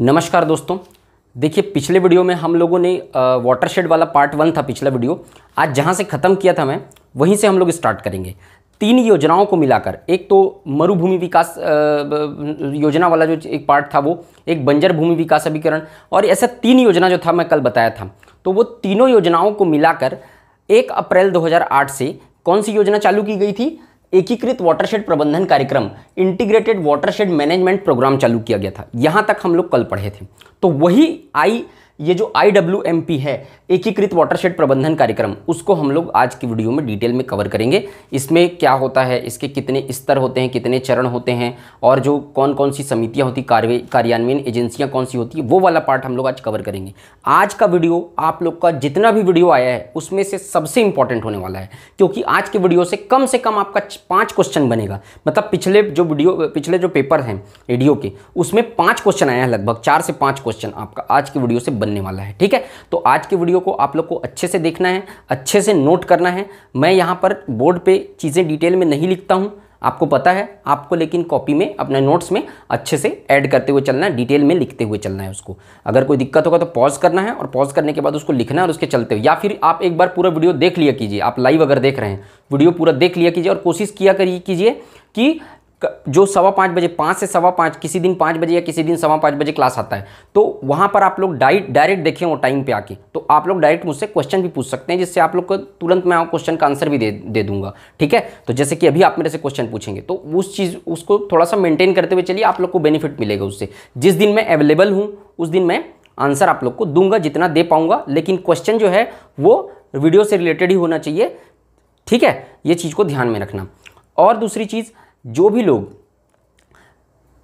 नमस्कार दोस्तों देखिए पिछले वीडियो में हम लोगों ने वाटरशेड वाला पार्ट वन था पिछला वीडियो आज जहाँ से ख़त्म किया था मैं वहीं से हम लोग स्टार्ट करेंगे तीन योजनाओं को मिलाकर एक तो मरुभूमि विकास योजना वाला जो एक पार्ट था वो एक बंजर भूमि विकास अभिकरण और ऐसा तीन योजना जो था मैं कल बताया था तो वो तीनों योजनाओं को मिलाकर एक अप्रैल दो से कौन सी योजना चालू की गई थी एकीकृत वाटरशेड प्रबंधन कार्यक्रम इंटीग्रेटेड वाटरशेड मैनेजमेंट प्रोग्राम चालू किया गया था यहाँ तक हम लोग कल पढ़े थे तो वही आई ये जो आई डब्ल्यू एम पी है एकीकृत वाटरशेड प्रबंधन कार्यक्रम उसको हम लोग आज की वीडियो में डिटेल में कवर करेंगे इसमें क्या होता है इसके कितने स्तर होते हैं कितने चरण होते हैं और जो कौन कौन सी समितियां होती कार्य कार्यान्वयन एजेंसियां कौन सी होती है वो वाला पार्ट हम लोग आज कवर करेंगे आज का वीडियो आप लोग का जितना भी वीडियो आया है उसमें से सबसे इंपॉर्टेंट होने वाला है क्योंकि आज के वीडियो से कम से कम आपका पाँच क्वेश्चन बनेगा मतलब पिछले जो वीडियो पिछले जो पेपर हैं रेडियो के उसमें पाँच क्वेश्चन आया है लगभग चार से पाँच क्वेश्चन आपका आज की वीडियो से बनने वाला है ठीक है तो आज की वीडियो को आप लोग को अच्छे से देखना है अच्छे से नोट करना है मैं यहाँ पर बोर्ड पर चीज़ें डिटेल में नहीं लिखता हूँ आपको पता है आपको लेकिन कॉपी में अपने नोट्स में अच्छे से ऐड करते हुए चलना है डिटेल में लिखते हुए चलना है उसको अगर कोई दिक्कत होगा तो पॉज करना है और पॉज करने के बाद उसको लिखना है और उसके चलते हुए या फिर आप एक बार पूरा वीडियो देख लिया कीजिए आप लाइव अगर देख रहे हैं वीडियो पूरा देख लिया कीजिए और कोशिश किया कीजिए कि जो सवा पाँच बजे पाँच से सवा पाँच किसी दिन पाँच बजे या किसी दिन सवा पाँच बजे क्लास आता है तो वहाँ पर आप लोग डाइट डायरेक्ट देखें वो टाइम पे आके तो आप लोग डायरेक्ट मुझसे क्वेश्चन भी पूछ सकते हैं जिससे आप लोग को तुरंत मैं क्वेश्चन का आंसर भी दे दे दूंगा ठीक है तो जैसे कि अभी आप मेरे से क्वेश्चन पूछेंगे तो उस चीज़ उसको थोड़ा सा मेंटेन करते हुए चलिए आप लोग को बेनिफिट मिलेगा उससे जिस दिन मैं अवेलेबल हूँ उस दिन मैं आंसर आप लोग को दूंगा जितना दे पाऊंगा लेकिन क्वेश्चन जो है वो वीडियो से रिलेटेड ही होना चाहिए ठीक है ये चीज़ को ध्यान में रखना और दूसरी चीज़ जो भी लोग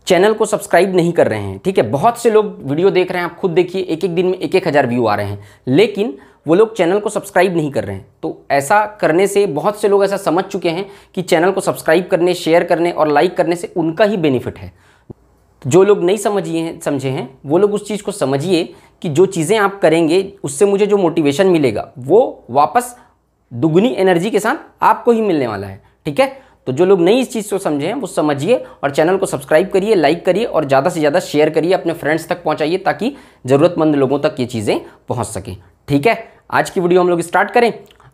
चैनल को सब्सक्राइब नहीं कर रहे हैं ठीक है बहुत से लोग वीडियो देख रहे हैं आप खुद देखिए एक एक दिन में एक एक हज़ार व्यू आ रहे हैं लेकिन वो लोग चैनल को सब्सक्राइब नहीं कर रहे हैं तो ऐसा करने से बहुत से लोग ऐसा समझ चुके हैं कि चैनल को सब्सक्राइब करने शेयर करने और लाइक करने से उनका ही बेनिफिट है जो लोग नहीं समझिए समझे हैं वो लोग उस चीज़ को समझिए कि जो चीज़ें आप करेंगे उससे मुझे जो मोटिवेशन मिलेगा वो वापस दुगुनी एनर्जी के साथ आपको ही मिलने वाला है ठीक है तो जो लोग नई इस चीज़ को समझे हैं वो समझिए और चैनल को सब्सक्राइब करिए लाइक करिए और ज़्यादा से ज़्यादा शेयर करिए अपने फ्रेंड्स तक पहुँचाइए ताकि ज़रूरतमंद लोगों तक ये चीज़ें पहुँच सकें ठीक है आज की वीडियो हम लोग स्टार्ट करें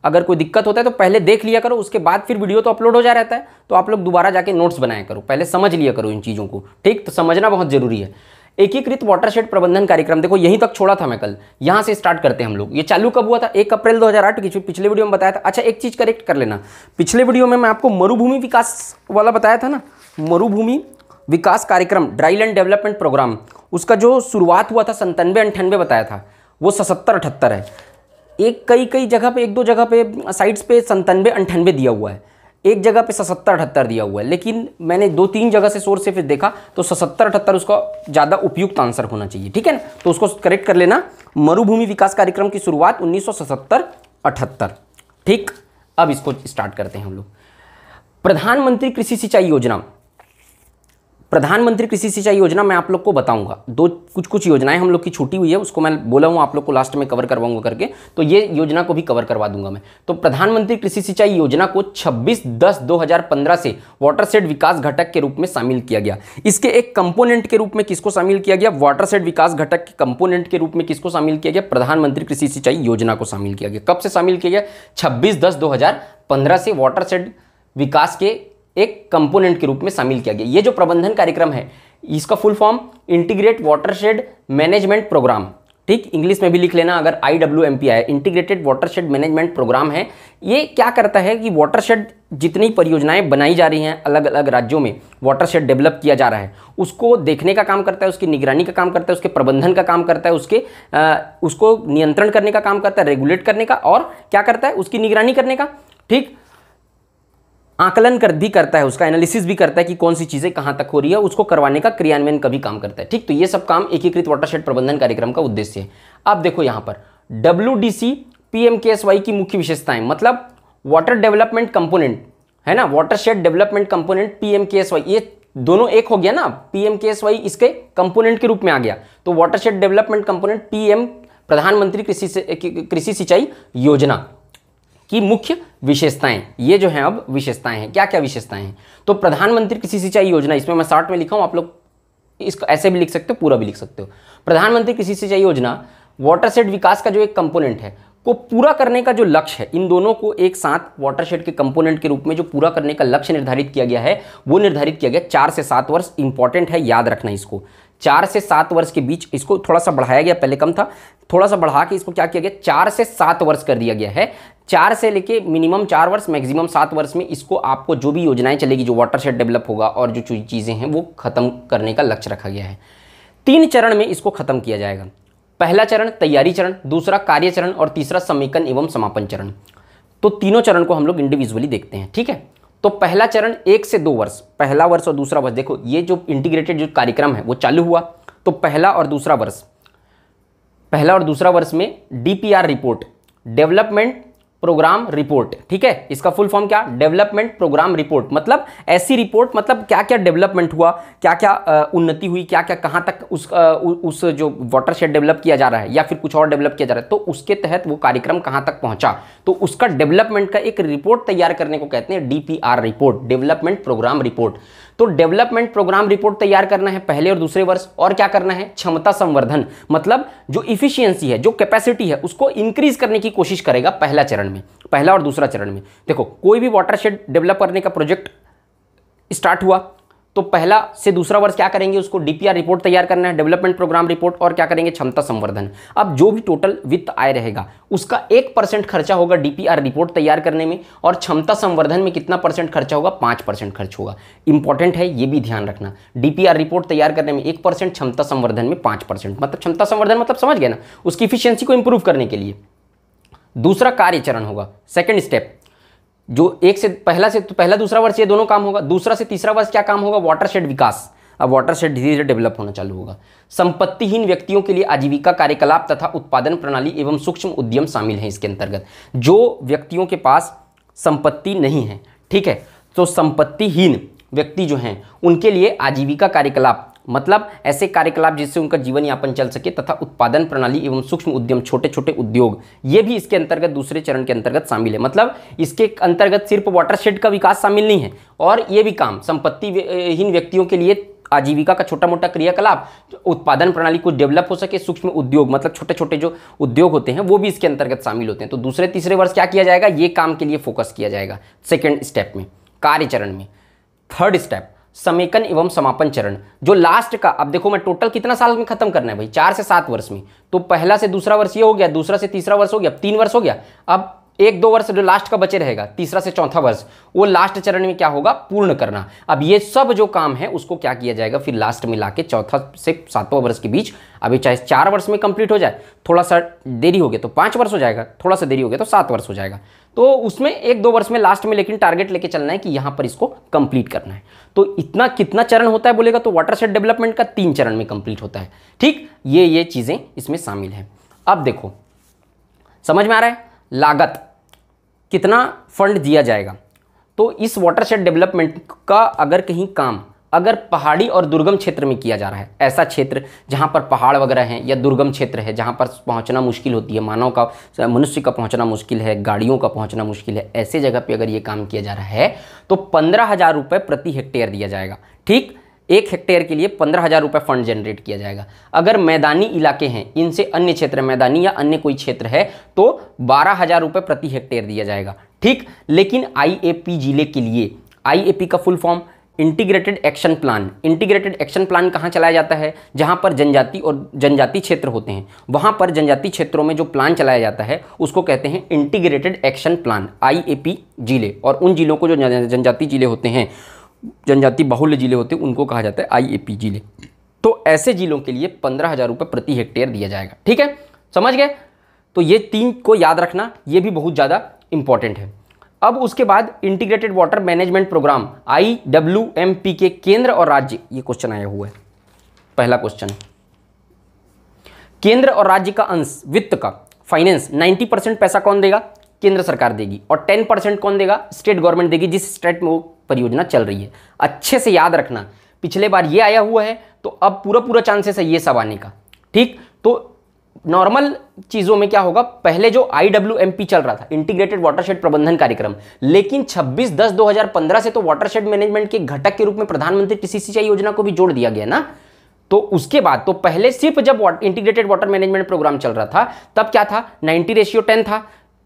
अगर कोई दिक्कत होता है तो पहले देख लिया करो उसके बाद फिर वीडियो तो अपलोड हो जा रहता है तो आप लोग दोबारा जाके नोट्स बनाया करो पहले समझ लिया करो इन चीज़ों को ठीक तो समझना बहुत ज़रूरी है एकीकृत वाटरशेड प्रबंधन कार्यक्रम देखो यहीं तक छोड़ा था मैं कल यहाँ से स्टार्ट करते हैं हम लोग ये चालू कब हुआ था एक अप्रैल 2008 की पिछले वीडियो में बताया था अच्छा एक चीज़ करेक्ट कर लेना पिछले वीडियो में मैं आपको मरुभूमि विकास वाला बताया था ना मरुभूमि विकास कार्यक्रम ड्राईलैंड डेवलपमेंट प्रोग्राम उसका जो शुरुआत हुआ था संतानवे अंठानवे बताया था वो सतर अठहत्तर है एक कई कई जगह पे एक दो जगह पे साइट्स पे संतानवे अंठानवे दिया हुआ है एक जगह पे सतर अठहत्तर दिया हुआ है लेकिन मैंने दो तीन जगह से सोर्स से फिर देखा तो सतर अठहत्तर उसका ज़्यादा उपयुक्त आंसर होना चाहिए ठीक है ना तो उसको करेक्ट कर लेना मरुभूमि विकास कार्यक्रम की शुरुआत उन्नीस सौ ठीक अब इसको स्टार्ट करते हैं हम लोग प्रधानमंत्री कृषि सिंचाई योजना प्रधानमंत्री कृषि सिंचाई योजना मैं आप लोग को बताऊंगा दो कुछ कुछ योजनाएं हम लोग की छूटी हुई है उसको मैं बोला हूं आप लोग को लास्ट में कवर करवाऊंगा करके तो ये योजना को भी कवर करवा दूंगा मैं तो प्रधानमंत्री कृषि सिंचाई योजना को 26 दस 2015 से वाटर सेड विकास घटक के रूप में शामिल किया गया इसके एक कंपोनेंट के रूप में किसको शामिल किया गया वाटर सेड विकास घटक के कंपोनेंट के रूप में किसको शामिल किया गया प्रधानमंत्री कृषि सिंचाई योजना को शामिल किया गया कब से शामिल किया गया छब्बीस दस दो से वाटर सेड विकास के एक कंपोनेंट के रूप में शामिल किया गया ये जो प्रबंधन कार्यक्रम है इसका full form integrate watershed management programme ठीक इंग्लिश में भी लिख लेना अगर I W M P I integrated watershed management programme है ये क्या करता है कि वाटरशेड जितनी परियोजनाएं बनाई जा रही हैं अलग अलग राज्यों में वाटरशेड डेवलप किया जा रहा है उसको देखने का काम करता है उसकी निगरानी का काम करता है उसके प्रबंधन का काम करता है उसके आ, उसको नियंत्रण करने का काम करता है रेगुलेट करने का और क्या करता है उसकी निगरानी करने का ठीक आकलन कर भी करता है उसका एनालिसिस भी करता है कि कौन सी चीज़ें कहाँ तक हो रही है उसको करवाने का क्रियान्वयन का भी काम करता है ठीक तो ये सब काम एकीकृत वाटरशेड प्रबंधन कार्यक्रम का उद्देश्य है अब देखो यहाँ पर W D C P M K S Y की मुख्य विशेषताएं मतलब वाटर डेवलपमेंट कंपोनेंट है ना watershed development component P M K S Y ये दोनों एक हो गया ना P M K S Y इसके कंपोनेंट के रूप में आ गया तो watershed development component P M प्रधानमंत्री कृषि कृषि सिंचाई योजना की मुख्य विशेषताएं ये जो है अब विशेषताएं हैं क्या क्या विशेषताएं हैं तो प्रधानमंत्री कृषि सिंचाई योजना इसमें मैं शॉर्ट में लिखा हूं आप लोग इसको ऐसे भी लिख सकते हो पूरा भी लिख सकते हो प्रधानमंत्री कृषि सिंचाई योजना वाटर सेट विकास का जो एक कंपोनेंट है को पूरा करने का जो लक्ष्य है इन दोनों को एक साथ वाटरशेड के कंपोनेंट के रूप में जो पूरा करने का लक्ष्य निर्धारित किया गया है वो निर्धारित किया गया चार से सात वर्ष इंपॉर्टेंट है याद रखना इसको चार से सात वर्ष के बीच इसको थोड़ा सा बढ़ाया गया पहले कम था थोड़ा सा बढ़ा के इसको क्या किया गया चार से सात वर्ष कर दिया गया है चार से लेके मिनिमम चार वर्ष मैक्सिमम सात वर्ष में इसको आपको जो भी योजनाएं चलेगी जो वाटर शेड डेवलप होगा और जो चीज़ें हैं वो ख़त्म करने का लक्ष्य रखा गया है तीन चरण में इसको ख़त्म किया जाएगा पहला चरण तैयारी चरण दूसरा कार्य चरण और तीसरा समेकन एवं समापन चरण तो तीनों चरण को हम लोग इंडिविजुअली देखते हैं ठीक है तो पहला चरण एक से दो वर्ष पहला वर्ष और दूसरा वर्ष देखो ये जो इंटीग्रेटेड जो कार्यक्रम है वो चालू हुआ तो पहला और दूसरा वर्ष पहला और दूसरा वर्ष में DPR report development programme report ठीक है इसका फुल फॉर्म क्या डेवलपमेंट प्रोग्राम रिपोर्ट मतलब ऐसी रिपोर्ट मतलब क्या क्या डेवलपमेंट हुआ क्या क्या उन्नति हुई क्या क्या कहाँ तक उस आ, उस जो वाटर शेड डेवलप किया जा रहा है या फिर कुछ और डेवलप किया जा रहा है तो उसके तहत वो कार्यक्रम कहाँ तक पहुँचा तो उसका डेवलपमेंट का एक रिपोर्ट तैयार करने को कहते हैं D report development programme report तो डेवलपमेंट प्रोग्राम रिपोर्ट तैयार करना है पहले और दूसरे वर्ष और क्या करना है क्षमता संवर्धन मतलब जो इफिशियंसी है जो कैपेसिटी है उसको इंक्रीज करने की कोशिश करेगा पहला चरण में पहला और दूसरा चरण में देखो कोई भी वाटर डेवलप करने का प्रोजेक्ट स्टार्ट हुआ तो पहला से दूसरा वर्ष क्या करेंगे उसको डीपीआर रिपोर्ट तैयार करना है डेवलपमेंट प्रोग्राम रिपोर्ट और क्या करेंगे क्षमता संवर्धन अब जो भी टोटल वित्त आय रहेगा उसका एक परसेंट खर्चा होगा डीपीआर रिपोर्ट तैयार करने में और क्षमता संवर्धन में कितना परसेंट खर्चा होगा पांच परसेंट खर्च होगा इंपॉर्टेंट है यह भी ध्यान रखना डीपीआर रिपोर्ट तैयार करने में एक परसेंट क्षमता संवर्धन में पांच परसेंट मतलब क्षमता संवर्धन मतलब समझ गए ना उसकी इफिशियंसी को इंप्रूव करने के लिए दूसरा कार्य चरण होगा सेकेंड स्टेप जो एक से पहला से तो पहला दूसरा वर्ष ये दोनों काम होगा दूसरा से तीसरा वर्ष क्या काम होगा वाटरशेड विकास अब वाटरशेड धीरे धीरे डेवलप होना चालू होगा संपत्तिहीन व्यक्तियों के लिए आजीविका कार्यकलाप तथा उत्पादन प्रणाली एवं सूक्ष्म उद्यम शामिल हैं इसके अंतर्गत जो व्यक्तियों के पास संपत्ति नहीं है ठीक है तो संपत्तिहीन व्यक्ति जो हैं उनके लिए आजीविका कार्यकलाप मतलब ऐसे कार्यकलाप जिससे उनका जीवन यापन चल सके तथा उत्पादन प्रणाली एवं सूक्ष्म उद्यम छोटे छोटे उद्योग ये भी इसके अंतर्गत दूसरे चरण के अंतर्गत शामिल है मतलब इसके अंतर्गत सिर्फ वाटरशेड का विकास शामिल नहीं है और ये भी काम संपत्तिहीन व्यक्तियों के लिए आजीविका का छोटा मोटा क्रियाकलाप उत्पादन प्रणाली कुछ डेवलप हो सके सूक्ष्म उद्योग मतलब छोटे छोटे जो उद्योग होते हैं वो भी इसके अंतर्गत शामिल होते हैं तो दूसरे तीसरे वर्ष क्या किया जाएगा ये काम के लिए फोकस किया जाएगा सेकेंड स्टेप में कार्यचरण में थर्ड स्टेप समेकन एवं समापन चरण जो लास्ट का अब देखो मैं टोटल कितना साल में खत्म करना है भाई चार से सात वर्ष में तो पहला से दूसरा वर्ष ये हो गया दूसरा से तीसरा वर्ष हो गया अब तीन वर्ष हो गया अब एक दो वर्ष जो लास्ट का बचे रहेगा तीसरा से चौथा वर्ष वो लास्ट चरण में क्या होगा पूर्ण करना अब ये सब जो काम है उसको क्या किया जाएगा फिर लास्ट में ला के चौथा से सातवां वर्ष के बीच अभी चाहे चार वर्ष में कंप्लीट हो जाए थोड़ा सा देरी हो गया तो पांच वर्ष हो जाएगा थोड़ा सा देरी हो गया तो सात वर्ष हो जाएगा तो उसमें एक दो वर्ष में लास्ट में लेकिन टारगेट लेके चलना है कि यहां पर इसको कंप्लीट करना है तो इतना कितना चरण होता है बोलेगा तो वाटर सेट डेवलपमेंट का तीन चरण में कंप्लीट होता है ठीक ये ये चीज़ें इसमें शामिल है अब देखो समझ में आ रहा है लागत कितना फंड दिया जाएगा तो इस वाटर सेट डेवलपमेंट का अगर कहीं काम अगर पहाड़ी और दुर्गम क्षेत्र में किया जा रहा है ऐसा क्षेत्र जहाँ पर पहाड़ वगैरह हैं या दुर्गम क्षेत्र है जहाँ पर पहुँचना मुश्किल होती है मानव का मनुष्य का पहुँचना मुश्किल है गाड़ियों का पहुँचना मुश्किल है ऐसे जगह पे अगर ये काम किया जा रहा है तो पंद्रह हज़ार रुपये प्रति हेक्टेयर दिया जाएगा ठीक एक हेक्टेयर के लिए पंद्रह हज़ार रुपये फंड जनरेट किया जाएगा अगर मैदानी इलाके हैं इनसे अन्य क्षेत्र मैदानी या अन्य कोई क्षेत्र है तो बारह हज़ार रुपये प्रति हेक्टेयर दिया जाएगा ठीक लेकिन आईएपी जिले के लिए आईएपी का full form integrated action plan integrated action plan कहाँ चलाया जाता है जहाँ पर जनजाति और जनजाति क्षेत्र होते हैं वहाँ पर जनजाति क्षेत्रों में जो प्लान चलाया जाता है उसको कहते हैं इंटीग्रेटेड एक्शन प्लान आईएपी जिले और उन जिलों को जो जनजाति जिले होते हैं जनजाति बाहुल्य जिले होते हैं उनको कहा जाता है आई जिले तो ऐसे जिलों के लिए पंद्रह हज़ार रुपये प्रति हेक्टेयर दिया जाएगा ठीक है समझ गए तो ये तीन को याद रखना ये भी बहुत ज़्यादा इंपॉर्टेंट है अब उसके बाद integrated water management programme I W M P के केंद्र और राज्य ये क्वेश्चन आया हुआ है पहला क्वेश्चन केंद्र और राज्य का अंश वित्त का फाइनेंस 90 परसेंट पैसा कौन देगा केंद्र सरकार देगी और 10 परसेंट कौन देगा स्टेट गवर्नमेंट देगी जिस स्टेट में वो परियोजना चल रही है अच्छे से याद रखना पिछले बार ये आया हुआ है तो अब पूरा पूरा चांसेस है ये सब आने का ठीक तो नॉर्मल चीज़ों में क्या होगा पहले जो आई चल रहा था इंटीग्रेटेड वाटरशेड प्रबंधन कार्यक्रम लेकिन 26 दस 2015 से तो वाटरशेड मैनेजमेंट के घटक के रूप में प्रधानमंत्री कृषि सिंचाई योजना को भी जोड़ दिया गया ना तो उसके बाद तो पहले सिर्फ जब इंटीग्रेटेड वाटर मैनेजमेंट प्रोग्राम चल रहा था तब क्या था 90 रेशियो 10 था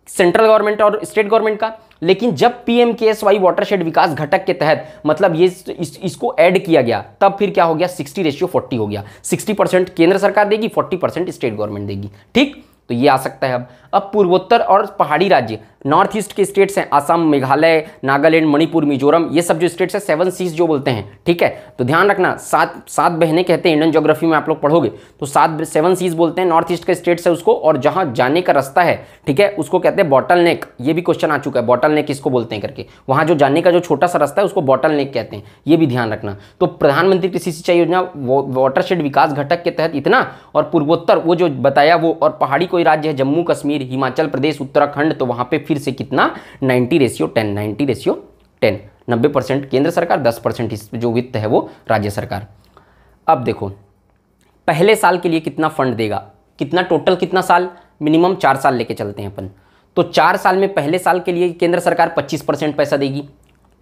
सेंट्रल गवर्नमेंट और स्टेट गवर्नमेंट का लेकिन जब P M K S Y watershed विकास घटक के तहत मतलब ये इस, इसको ऐड किया गया तब फिर क्या हो गया 60 रेशियो 40 हो गया 60 परसेंट केंद्र सरकार देगी 40 परसेंट स्टेट गवर्नमेंट देगी ठीक तो ये आ सकता है अब अब पूर्वोत्तर और पहाड़ी राज्य नॉर्थ ईस्ट के स्टेट्स हैं आसाम मेघालय नागालैंड मणिपुर मिजोरम ये सब जो स्टेट्स हैं सेवन सीज जो बोलते हैं ठीक है तो ध्यान रखना सात सात बहने कहते हैं इंडियन ज्योग्राफी में आप लोग पढ़ोगे तो सात सेवन सीज बोलते हैं नॉर्थ ईस्ट के स्टेट्स है उसको और जहाँ जाने का रास्ता है ठीक है उसको कहते हैं बॉटल नेक ये भी क्वेश्चन आ चुका है बॉटल नेक किसको बोलते हैं करके वहाँ जो जाने का जो छोटा सा रास्ता है उसको बॉटल नेक कहते हैं ये भी ध्यान रखना तो प्रधानमंत्री कृषि सिंचाई योजना वाटर विकास घटक के तहत इतना और पूर्वोत्तर वो जो बताया वो और पहाड़ी कोई राज्य है जम्मू कश्मीर फिर हिमाचल प्रदेश उत्तराखंड तो वहां पे फिर से कितना 90 रेशियो 10 90 रेशियो 10 नब्बे परसेंट केंद्र सरकार 10 परसेंट जो वित्त है वो राज्य सरकार अब देखो पहले साल के लिए कितना फंड देगा कितना टोटल कितना साल मिनिमम चार साल लेके चलते हैं अपन तो चार साल में पहले साल के लिए केंद्र सरकार पच्चीस पैसा देगी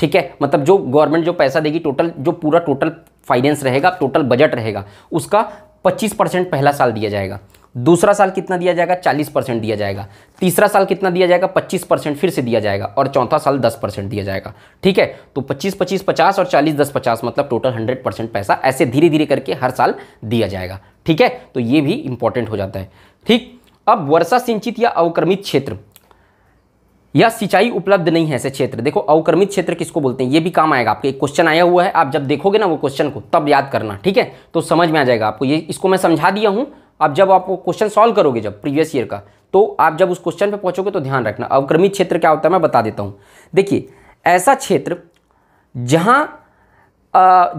ठीक है मतलब जो गवर्नमेंट जो पैसा देगी टोटल जो पूरा टोटल फाइनेंस रहेगा टोटल बजट रहेगा उसका 25 परसेंट पहला साल दिया जाएगा दूसरा साल कितना दिया जाएगा 40 परसेंट दिया जाएगा तीसरा साल कितना दिया जाएगा 25 परसेंट फिर से दिया जाएगा और चौथा साल 10 परसेंट दिया जाएगा ठीक है तो 25 25 50 और 40 10 50 मतलब टोटल 100 परसेंट पैसा ऐसे धीरे धीरे करके हर साल दिया जाएगा ठीक है तो ये भी इंपॉर्टेंट हो जाता है ठीक अब वर्षा सिंचित या अवक्रमित क्षेत्र या सिंचाई उपलब्ध नहीं है ऐसे क्षेत्र देखो अवक्रमित क्षेत्र किसको बोलते हैं ये भी काम आएगा आपके एक क्वेश्चन आया हुआ है आप जब देखोगे ना वो क्वेश्चन को तब याद करना ठीक है तो समझ में आ जाएगा आपको ये इसको मैं समझा दिया हूँ अब जब आप क्वेश्चन सॉल्व करोगे जब प्रीवियस ईयर का तो आप जब उस क्वेश्चन पे पहुंचोगे तो ध्यान रखना अवक्रमित क्षेत्र क्या होता है मैं बता देता हूँ देखिए ऐसा क्षेत्र जहाँ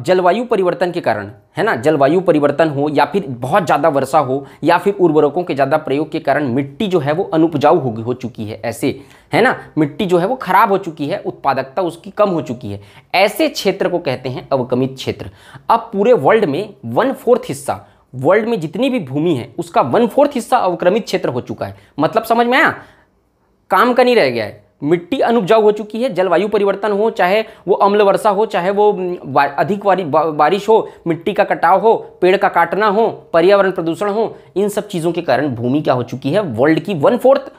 जलवायु परिवर्तन के कारण है ना जलवायु परिवर्तन हो या फिर बहुत ज़्यादा वर्षा हो या फिर उर्वरकों के ज़्यादा प्रयोग के कारण मिट्टी जो है वो अनुपजाऊ हो हो चुकी है ऐसे है ना मिट्टी जो है वो खराब हो चुकी है उत्पादकता उसकी कम हो चुकी है ऐसे क्षेत्र को कहते हैं अवकमित क्षेत्र अब पूरे वर्ल्ड में वन फोर्थ हिस्सा वर्ल्ड में जितनी भी भूमि है उसका वन फोर्थ हिस्सा अवक्रमित क्षेत्र हो चुका है मतलब समझ में आया काम का नहीं रह गया है मिट्टी अनुपजाऊ हो चुकी है जलवायु परिवर्तन हो चाहे वो अम्ल वर्षा हो चाहे वो अधिक बारिश हो मिट्टी का कटाव हो पेड़ का काटना हो पर्यावरण प्रदूषण हो इन सब चीज़ों के कारण भूमि क्या हो चुकी है वर्ल्ड की वन फोर्थ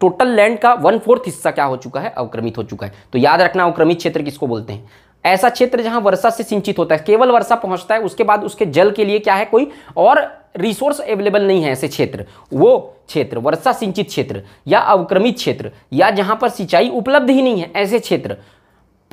टोटल लैंड का वन फोर्थ हिस्सा क्या हो चुका है अवक्रमित हो चुका है तो याद रखना अवक्रमित क्षेत्र किसको बोलते हैं ऐसा क्षेत्र जहां वर्षा से सिंचित होता है केवल वर्षा पहुंचता है उसके बाद उसके जल के लिए क्या है कोई और रिसोर्स अवेलेबल नहीं है ऐसे क्षेत्र वो क्षेत्र वर्षा सिंचित क्षेत्र या अवक्रमित क्षेत्र या जहां पर सिंचाई उपलब्ध ही नहीं है ऐसे क्षेत्र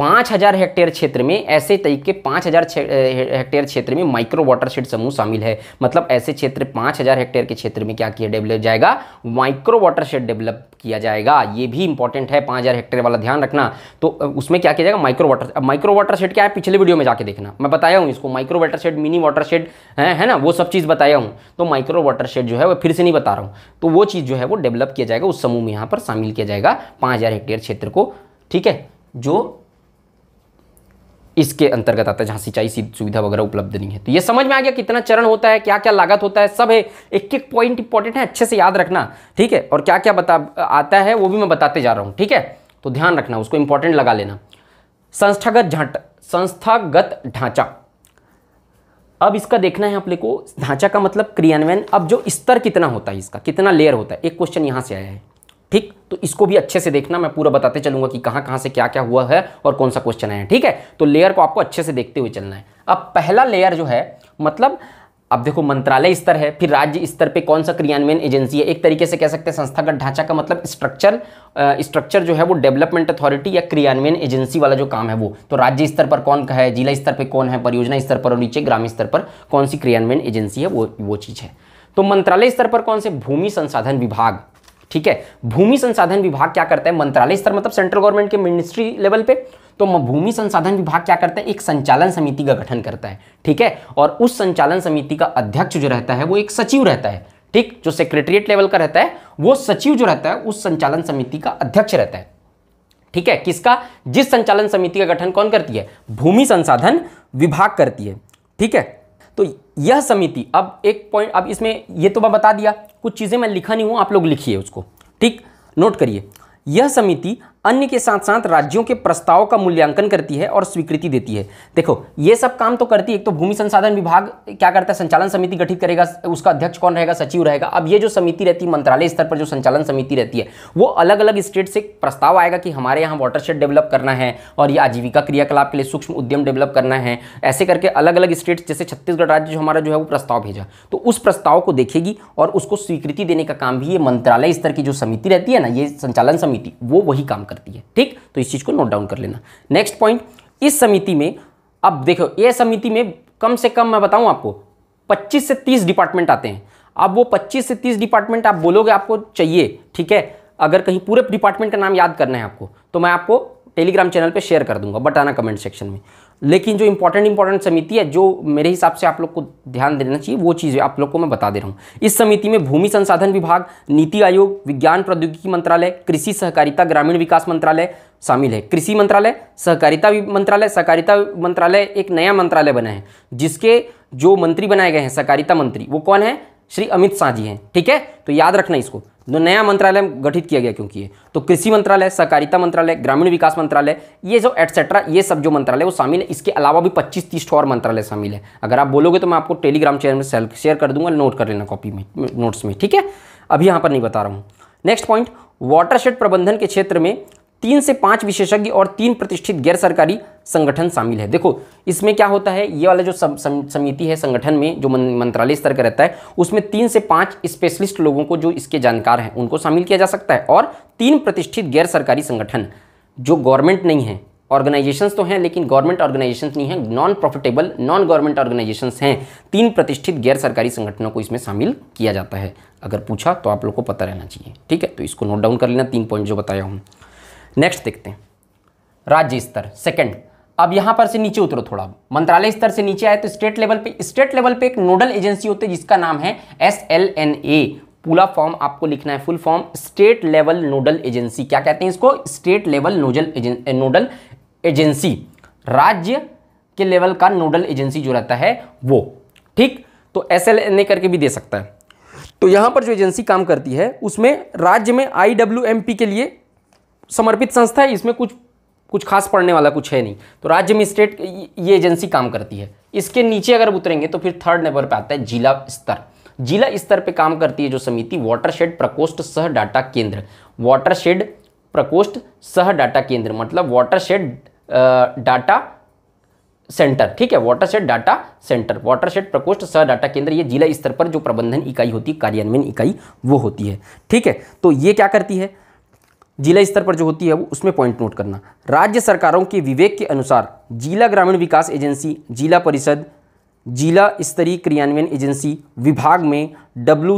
पाँच हज़ार हेक्टेयर क्षेत्र में ऐसे तरीके पाँच हज़ार हेक्टेयर क्षेत्र में माइक्रो वाटरशेड समूह शामिल है मतलब ऐसे क्षेत्र पाँच हज़ार हेक्टेयर के क्षेत्र में क्या किया डेवलप जाएगा माइक्रो वाटरशेड डेवलप किया जाएगा ये भी इंपॉर्टेंट है पाँच हज़ार हेक्टेयर वाला ध्यान रखना तो उसमें क्या किया जाएगा micro water micro watershed क्या है पिछले वीडियो में जाके देखना मैं बताया हूँ इसको micro watershed mini watershed है, है ना वो सब चीज़ बताया हूँ तो माइक्रो वाटर शेड जो है वो फिर से नहीं बता रहा हूँ तो वो चीज़ जो है वो डेवलप किया जाएगा उस समूह में यहाँ पर शामिल किया जाएगा पाँच हेक्टेयर क्षेत्र को ठीक है जो इसके अंतर्गत आता है जहां सिंचाई सुविधा वगैरह उपलब्ध नहीं है तो ये समझ में आ गया कितना चरण होता है क्या क्या लागत होता है सब है एक एक पॉइंट इंपॉर्टेंट है अच्छे से याद रखना ठीक है और क्या क्या बता आता है वो भी मैं बताते जा रहा हूं ठीक है तो ध्यान रखना उसको इंपॉर्टेंट लगा लेना संस्थागत ढांचा संस्थागत ढांचा अब इसका देखना है आप लोग को ढांचा का मतलब क्रियान्वयन अब जो स्तर कितना होता है इसका कितना लेयर होता है एक क्वेश्चन यहाँ से आया है ठीक तो इसको भी अच्छे से देखना मैं पूरा बताते चलूंगा कि कहां कहां से क्या क्या हुआ है और कौन सा क्वेश्चन है ठीक है तो लेयर को आपको अच्छे से देखते हुए चलना है अब पहला लेयर जो है मतलब अब देखो मंत्रालय स्तर है फिर राज्य स्तर पे कौन सा क्रियान्वयन एजेंसी है एक तरीके से कह सकते हैं संस्थागत ढांचा का मतलब स्ट्रक्चर स्ट्रक्चर जो है वो डेवलपमेंट अथॉरिटी या क्रियान्वयन एजेंसी वाला जो काम है वो तो राज्य स्तर पर कौन का है जिला स्तर पे कौन है परियोजना स्तर पर और नीचे ग्राम स्तर पर कौन सी क्रियान्वयन एजेंसी है वो वो चीज़ है तो मंत्रालय स्तर पर कौन से भूमि संसाधन विभाग ठीक है भूमि संसाधन विभाग क्या करता है मंत्रालय स्तर मतलब सेंट्रल गवर्नमेंट के मिनिस्ट्री लेवल पे तो भूमि संसाधन विभाग क्या करता है एक संचालन समिति का गठन करता है ठीक है और उस संचालन समिति का अध्यक्ष जो रहता है वो एक सचिव रहता है ठीक जो सेक्रेटरिएट लेवल का रहता है वो सचिव जो रहता है उस संचालन समिति का अध्यक्ष रहता है ठीक है किसका जिस संचालन समिति का गठन कौन करती है भूमि संसाधन विभाग करती है ठीक है तो यह समिति अब एक पॉइंट अब इसमें ये तो मैं बता दिया कुछ चीज़ें मैं लिखा नहीं हूँ आप लोग लिखिए उसको ठीक नोट करिए यह समिति अन्य के साथ साथ राज्यों के प्रस्ताव का मूल्यांकन करती है और स्वीकृति देती है देखो ये सब काम तो करती है एक तो भूमि संसाधन विभाग क्या करता है संचालन समिति गठित करेगा उसका अध्यक्ष कौन रहेगा सचिव रहेगा अब ये जो समिति रहती है मंत्रालय स्तर पर जो संचालन समिति रहती है वो अलग अलग स्टेट से प्रस्ताव आएगा कि हमारे यहाँ वाटरशेड डेवलप करना है और ये आजीविका क्रियाकलाप के लिए सूक्ष्म उद्यम डेवलप करना है ऐसे करके अलग अलग स्टेट जैसे छत्तीसगढ़ राज्य जो हमारा जो है वो प्रस्ताव भेजा तो उस प्रस्ताव को देखेगी और उसको स्वीकृति देने का काम भी ये मंत्रालय स्तर की जो समिति रहती है ना ये संचालन समिति वो वही काम करती है ठीक तो इस चीज़ को नोट डाउन कर लेना नेक्स्ट पॉइंट इस समिति में अब देखो ये समिति में कम से कम मैं बताऊँ आपको पच्चीस से तीस डिपार्टमेंट आते हैं अब वो 25 से 30 डिपार्टमेंट आप बोलोगे आपको चाहिए ठीक है अगर कहीं पूरे डिपार्टमेंट का नाम याद करना है आपको तो मैं आपको टेलीग्राम चैनल पे शेयर कर दूंगा बटाना कमेंट सेक्शन में लेकिन जो इंपॉर्टेंट इंपॉर्टेंट समिति है जो मेरे हिसाब से आप लोग को ध्यान देना चाहिए वो चीज़ आप लोग को मैं बता दे रहा हूँ इस समिति में भूमि संसाधन विभाग नीति आयोग विज्ञान प्रौद्योगिकी मंत्रालय कृषि सहकारिता ग्रामीण विकास मंत्रालय शामिल है कृषि मंत्रालय सहकारिता मंत्रालय सहकारिता मंत्रालय एक नया मंत्रालय बना है जिसके जो मंत्री बनाए गए हैं सहकारिता मंत्री वो कौन है श्री अमित शाह जी हैं ठीक है तो याद रखना इसको जो तो नया मंत्रालय गठित किया गया क्योंकि तो कृषि मंत्रालय सहकारिता मंत्रालय ग्रामीण विकास मंत्रालय ये जो एटसेट्रा ये सब जो मंत्रालय वो शामिल है इसके अलावा भी पच्चीस तीस और मंत्रालय शामिल है अगर आप बोलोगे तो मैं आपको टेलीग्राम चैनल में शेयर कर दूंगा नोट कर लेना कॉपी में नोट्स में ठीक है अभी यहाँ पर नहीं बता रहा हूँ नेक्स्ट पॉइंट वाटरशेड प्रबंधन के क्षेत्र में तीन से पांच विशेषज्ञ और तीन प्रतिष्ठित गैर सरकारी संगठन शामिल है देखो इसमें क्या होता है ये वाला जो समिति है संगठन में जो मंत्रालय स्तर का रहता है उसमें तीन से पांच स्पेशलिस्ट लोगों को जो इसके जानकार हैं उनको शामिल किया जा सकता है और तीन प्रतिष्ठित गैर सरकारी संगठन जो गवर्नमेंट नहीं है ऑर्गेनाइजेशन तो हैं लेकिन गवर्नमेंट ऑर्गेनाइजेशन नहीं है non profitable non government organisation हैं तीन प्रतिष्ठित गैर सरकारी संगठनों को इसमें शामिल किया जाता है अगर पूछा तो आप लोग को पता रहना चाहिए ठीक है तो इसको नोट डाउन कर लेना तीन पॉइंट जो बताया हूँ नेक्स्ट देखते हैं राज्य स्तर सेकंड अब यहां पर से नीचे उतरो थोड़ा मंत्रालय स्तर से नीचे आए तो स्टेट लेवल पे स्टेट लेवल पे एक नोडल एजेंसी होती है जिसका नाम है एस एल एन ए पूरा फॉर्म आपको लिखना है full form state level nodal agency क्या कहते हैं इसको state level nodal agency, nodal agency राज्य के लेवल का नोडल एजेंसी जो रहता है वो ठीक तो एस एल एन ए करके भी दे सकता है तो यहां पर जो एजेंसी काम करती है उसमें राज्य में आई डब्ल्यू एम पी के लिए समर्पित संस्था है इसमें कुछ कुछ खास पढ़ने वाला कुछ है नहीं तो राज्य में स्टेट ये एजेंसी काम करती है इसके नीचे अगर उतरेंगे तो फिर थर्ड नंबर पर आता है जिला स्तर जिला स्तर पे काम करती है जो समिति वाटरशेड प्रकोष्ठ सह डाटा केंद्र वाटरशेड प्रकोष्ठ सह डाटा केंद्र मतलब वाटरशेड डाटा सेंटर ठीक है वाटरशेड डाटा सेंटर वाटरशेड प्रकोष्ठ सह डाटा केंद्र ये जिला स्तर पर जो प्रबंधन इकाई होती है कार्यान्वयन इकाई वो होती है ठीक है तो ये क्या करती है जिला स्तर पर जो होती है वो उसमें पॉइंट नोट करना राज्य सरकारों के विवेक के अनुसार जिला ग्रामीण विकास एजेंसी जिला परिषद जिला स्तरीय क्रियान्वयन एजेंसी विभाग में डब्ल्यू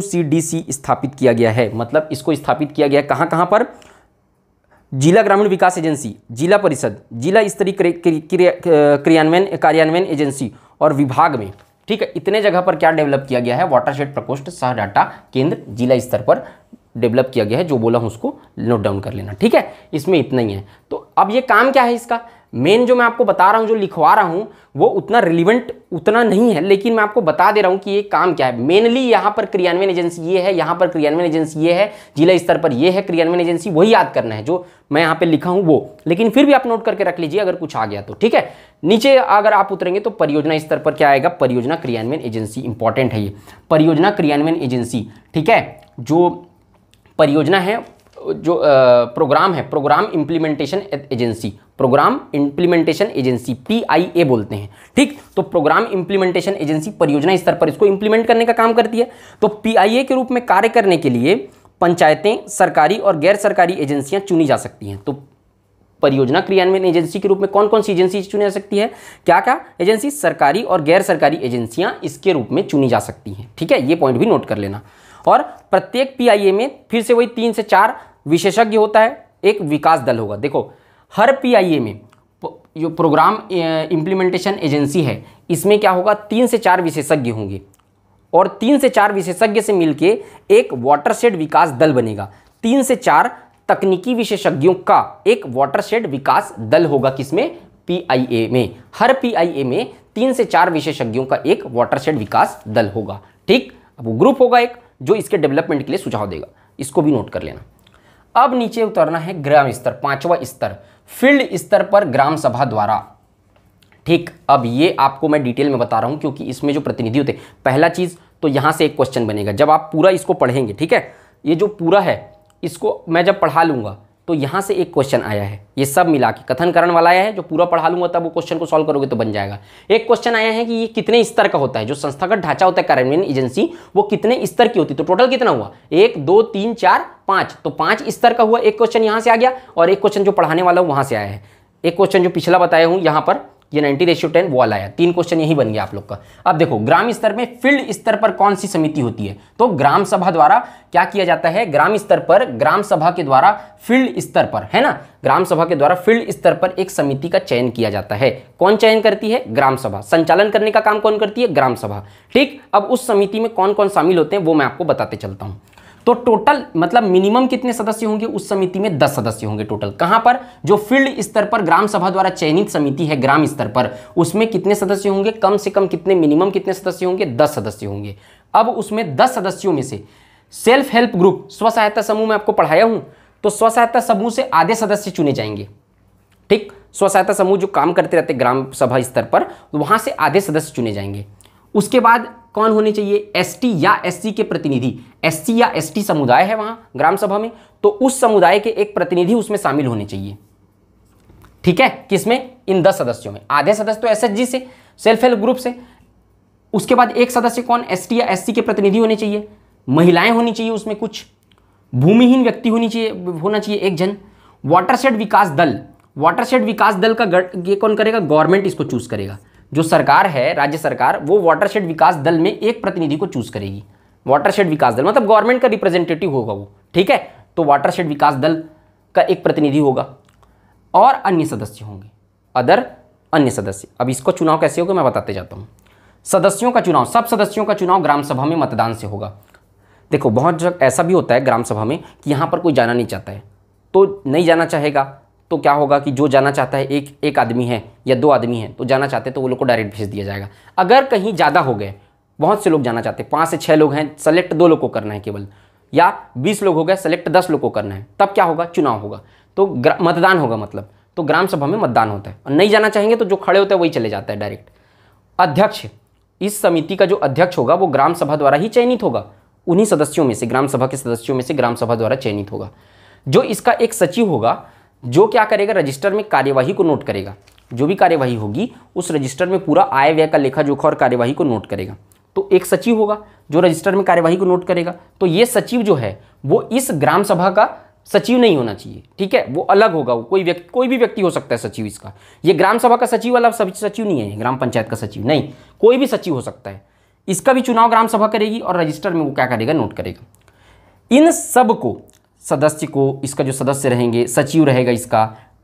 स्थापित किया गया है मतलब इसको स्थापित किया गया कहाँ कहाँ पर जिला ग्रामीण विकास एजेंसी जिला परिषद जिला स्तरीय क्रियान्वयन कार्यान्वयन एजेंसी और विभाग में ठीक है इतने जगह पर क्या डेवलप किया गया है वाटरशेड प्रकोष्ठ सह डाटा केंद्र जिला स्तर पर डेवलप किया गया है जो बोला हूँ उसको नोट डाउन कर लेना ठीक है इसमें इतना ही है तो अब ये काम क्या है इसका मेन जो मैं आपको बता रहा हूँ जो लिखवा रहा हूँ वो उतना रिलीवेंट उतना नहीं है लेकिन मैं आपको बता दे रहा हूँ कि ये काम क्या है मेनली यहाँ पर क्रियान्वयन एजेंसी ये है यहाँ पर क्रियान्वयन एजेंसी ये है जिला स्तर पर ये है क्रियान्वयन एजेंसी वही याद करना है जो मैं यहाँ पर लिखा हूँ वो लेकिन फिर भी आप नोट करके रख लीजिए अगर कुछ आ गया तो ठीक है नीचे अगर आप उतरेंगे तो परियोजना स्तर पर क्या आएगा परियोजना क्रियान्वयन एजेंसी इंपॉर्टेंट है ये परियोजना क्रियान्वयन एजेंसी ठीक है जो परियोजना है जो प्रोग्राम है programme implementation agency programme implementation agency PIA बोलते हैं ठीक तो प्रोग्राम इंप्लीमेंटेशन एजेंसी परियोजना स्तर पर इसको इंप्लीमेंट करने का काम करती है तो पीआईए के रूप में कार्य करने के लिए पंचायतें सरकारी और गैर सरकारी एजेंसियां चुनी जा सकती हैं तो परियोजना क्रियान्वयन एजेंसी के रूप में कौन कौन सी एजेंसी चुनी जा सकती है क्या क्या एजेंसी सरकारी और गैर सरकारी एजेंसियां इसके रूप में चुनी जा सकती हैं ठीक है ये पॉइंट भी नोट कर लेना और प्रत्येक पीआईए में फिर से वही तीन से चार विशेषज्ञ होता है एक विकास दल होगा देखो हर पीआईए में जो प्रोग्राम इम्प्लीमेंटेशन एजेंसी है इसमें क्या होगा तीन से चार विशेषज्ञ होंगे और तीन से चार विशेषज्ञ से मिलके एक वाटरशेड विकास दल बनेगा तीन से चार तकनीकी विशेषज्ञों का एक वाटरशेड विकास दल होगा किसमें पीआईए में हर पीआईए में तीन से चार विशेषज्ञों का एक वाटरशेड विकास दल होगा ठीक अब वो ग्रुप होगा एक जो इसके डेवलपमेंट के लिए सुझाव देगा इसको भी नोट कर लेना अब नीचे उतरना है ग्राम स्तर पांचवा स्तर फील्ड स्तर पर ग्राम सभा द्वारा ठीक अब ये आपको मैं डिटेल में बता रहा हूं क्योंकि इसमें जो प्रतिनिधि होते पहला चीज़ तो यहां से एक क्वेश्चन बनेगा जब आप पूरा इसको पढ़ेंगे ठीक है ये जो पूरा है इसको मैं जब पढ़ा लूंगा तो यहाँ से एक क्वेश्चन आया है ये सब मिला के कथनकरण वाला आया है जो पूरा पढ़ा लूंगा तब वो क्वेश्चन को सॉल्व करोगे तो बन जाएगा एक क्वेश्चन आया है कि ये कितने स्तर का होता है जो संस्थागत ढांचा होता है कार्यान्वयन एजेंसी वो कितने स्तर की होती है तो टोटल कितना हुआ एक दो तीन चार पाँच तो पाँच स्तर का हुआ एक क्वेश्चन यहाँ से आ गया और एक क्वेश्चन जो पढ़ाने वाला हूँ वहाँ से आया है एक क्वेश्चन जो पिछला बताया हूँ यहाँ पर ये नाइनटी रेशियो टेन वॉल आया तीन क्वेश्चन यही बन गया आप लोग का अब देखो ग्राम स्तर में फील्ड स्तर पर कौन सी समिति होती है तो ग्राम सभा द्वारा क्या किया जाता है ग्राम स्तर पर ग्राम सभा के द्वारा फील्ड स्तर पर है ना ग्राम सभा के द्वारा फील्ड स्तर पर एक समिति का चयन किया जाता है कौन चयन करती है ग्राम सभा संचालन करने का काम कौन करती है ग्राम सभा ठीक अब उस समिति में कौन कौन शामिल होते हैं वो मैं आपको बताते चलता हूँ तो टोटल मतलब मिनिमम कितने सदस्य होंगे उस समिति में दस सदस्य होंगे टोटल कहां पर जो फील्ड स्तर पर ग्राम सभा द्वारा चयनित समिति है ग्राम स्तर पर उसमें कितने सदस्य होंगे कम से कम कितने मिनिमम कितने सदस्य होंगे दस सदस्य होंगे अब उसमें दस सदस्यों में से सेल्फ हेल्प ग्रुप स्व सहायता समूह में आपको पढ़ाया हूं तो स्व सहायता समूह से आधे सदस्य चुने जाएंगे ठीक स्व सहायता समूह जो काम करते रहते ग्राम सभा स्तर पर तो से आधे सदस्य चुने जाएंगे उसके बाद कौन होने चाहिए एसटी या एससी के प्रतिनिधि एससी या एसटी समुदाय है वहाँ ग्राम सभा में तो उस समुदाय के एक प्रतिनिधि उसमें शामिल होने चाहिए ठीक है किसमें इन दस सदस्यों में आधे सदस्य तो एसएचजी से सेल्फ हेल्प ग्रुप से उसके बाद एक सदस्य कौन एसटी या एससी के प्रतिनिधि होने चाहिए महिलाएं होनी चाहिए उसमें कुछ भूमिहीन व्यक्ति होनी चाहिए होना चाहिए एक जन वाटरशेड विकास दल वाटरशेड विकास दल का ये कौन करेगा गवर्नमेंट इसको चूज करेगा जो सरकार है राज्य सरकार वो वाटरशेड विकास दल में एक प्रतिनिधि को चूज करेगी वाटरशेड विकास दल मतलब गवर्नमेंट का रिप्रेजेंटेटिव होगा वो ठीक है तो वाटरशेड विकास दल का एक प्रतिनिधि होगा और अन्य सदस्य होंगे अदर अन्य सदस्य अब इसको चुनाव कैसे होगा मैं बताते जाता हूँ सदस्यों का चुनाव सब सदस्यों का चुनाव ग्राम सभा में मतदान से होगा देखो बहुत जगह ऐसा भी होता है ग्राम सभा में कि यहाँ पर कोई जाना नहीं चाहता है तो नहीं जाना चाहेगा तो क्या होगा कि जो जाना चाहता है एक एक आदमी है या दो आदमी है तो जाना चाहते हैं तो वो लोग को डायरेक्ट भेज दिया जाएगा अगर कहीं ज़्यादा हो गए बहुत से लोग जाना चाहते हैं पाँच से छः लोग हैं सेलेक्ट दो लोग को करना है केवल या बीस लोग हो गए सेलेक्ट दस लोग को करना है तब क्या होगा चुनाव होगा तो मतदान होगा मतलब तो ग्राम सभा में मतदान होता है और नहीं जाना चाहेंगे तो जो खड़े होते हैं वही चले जाता है डायरेक्ट अध्यक्ष इस समिति का जो अध्यक्ष होगा वो ग्राम सभा द्वारा ही चयनित होगा उन्हीं सदस्यों में से ग्राम सभा के सदस्यों में से ग्राम सभा द्वारा चयनित होगा जो इसका एक सचिव होगा जो क्या करेगा रजिस्टर में कार्यवाही को नोट करेगा जो भी कार्यवाही होगी उस रजिस्टर में पूरा आय व्यय का लेखा जोखा और कार्यवाही को नोट करेगा तो एक सचिव होगा जो रजिस्टर में कार्यवाही को नोट करेगा तो ये सचिव जो है वो इस ग्राम सभा का सचिव नहीं होना चाहिए ठीक है वो अलग होगा वो कोई व्यक्ति कोई भी व्यक्ति हो सकता है सचिव इसका ये ग्राम सभा का सचिव वाला सचिव नहीं है ग्राम पंचायत का सचिव नहीं कोई भी सचिव हो सकता है इसका भी चुनाव ग्राम सभा करेगी और रजिस्टर में वो क्या करेगा नोट करेगा इन सब को सदस्य को इसका जो सदस्य रहेंगे सचिव रहेगा इसका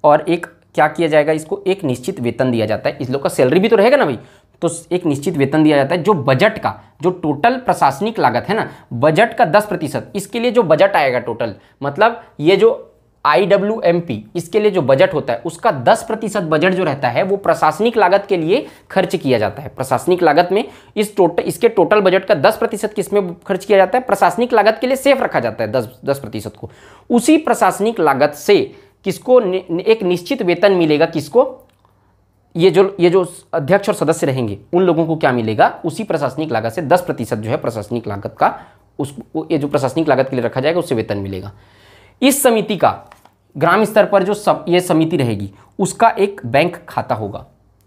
और एक क्या किया जाएगा इसको एक निश्चित वेतन दिया जाता है इस लोग का सैलरी भी तो रहेगा ना भाई तो एक निश्चित वेतन दिया जाता है जो बजट का जो टोटल प्रशासनिक लागत है ना बजट का दस प्रतिशत इसके लिए जो बजट आएगा टोटल मतलब ये जो आई इसके लिए जो बजट होता है उसका 10 प्रतिशत बजट जो रहता है वो प्रशासनिक लागत के लिए खर्च किया जाता है प्रशासनिक लागत में इस टोटल इसके टोटल बजट का 10 प्रतिशत किसमें खर्च किया जाता है प्रशासनिक लागत के लिए सेफ रखा जाता है 10 10 प्रतिशत को उसी प्रशासनिक लागत से किसको न, एक निश्चित वेतन मिलेगा किसको ये जो ये जो अध्यक्ष और सदस्य रहेंगे उन लोगों को क्या मिलेगा उसी प्रशासनिक लागत से दस प्रतिशत जो है प्रशासनिक लागत का उस ये जो प्रशासनिक लागत के लिए रखा जाएगा उससे वेतन मिलेगा इस समिति का ग्राम स्तर पर जो सब ये समिति रहेगी उसका एक बैंक खाता होगा